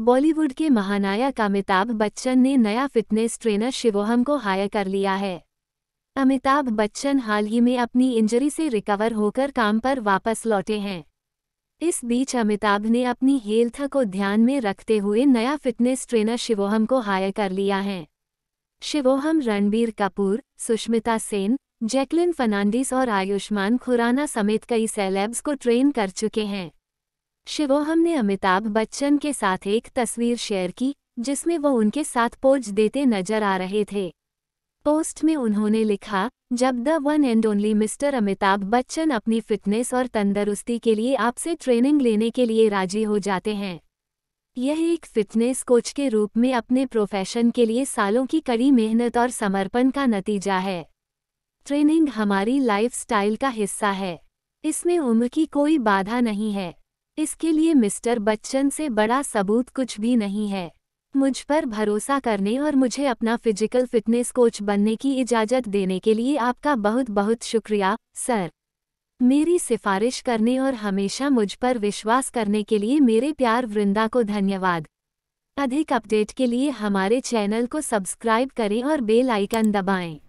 बॉलीवुड के महानायक अमिताभ बच्चन ने नया फिटनेस ट्रेनर शिवोहम को हायर कर लिया है अमिताभ बच्चन हाल ही में अपनी इंजरी से रिकवर होकर काम पर वापस लौटे हैं इस बीच अमिताभ ने अपनी हेल्थ को ध्यान में रखते हुए नया फिटनेस ट्रेनर शिवोहम को हायर कर लिया है शिवोहम रणबीर कपूर सुष्मिता सेन जैकलिन फर्नांडिस और आयुष्मान खुराना समेत कई सेलेब्स को ट्रेन कर चुके हैं शिवोहम ने अमिताभ बच्चन के साथ एक तस्वीर शेयर की जिसमें वो उनके साथ पोज देते नजर आ रहे थे पोस्ट में उन्होंने लिखा जब the one and only mister Amitabh Bachchan अपनी फिटनेस और तंदरुस्ती के लिए आपसे ट्रेनिंग लेने के लिए राजी हो जाते हैं यह एक फिटनेस कोच के रूप में अपने प्रोफेशन के लिए सालों की कड़ी मेहनत और समर्पण का नतीजा है ट्रेनिंग हमारी लाइफस्टाइल का हिस्सा है इसमें उम्र की कोई बाधा नहीं है इसके लिए मिस्टर बच्चन से बड़ा सबूत कुछ भी नहीं है मुझ पर भरोसा करने और मुझे अपना फिजिकल फिटनेस कोच बनने की इजाज़त देने के लिए आपका बहुत बहुत शुक्रिया सर मेरी सिफारिश करने और हमेशा मुझ पर विश्वास करने के लिए मेरे प्यार वृंदा को धन्यवाद अधिक अपडेट के लिए हमारे चैनल को सब्सक्राइब करें और बेल आइकन दबाएं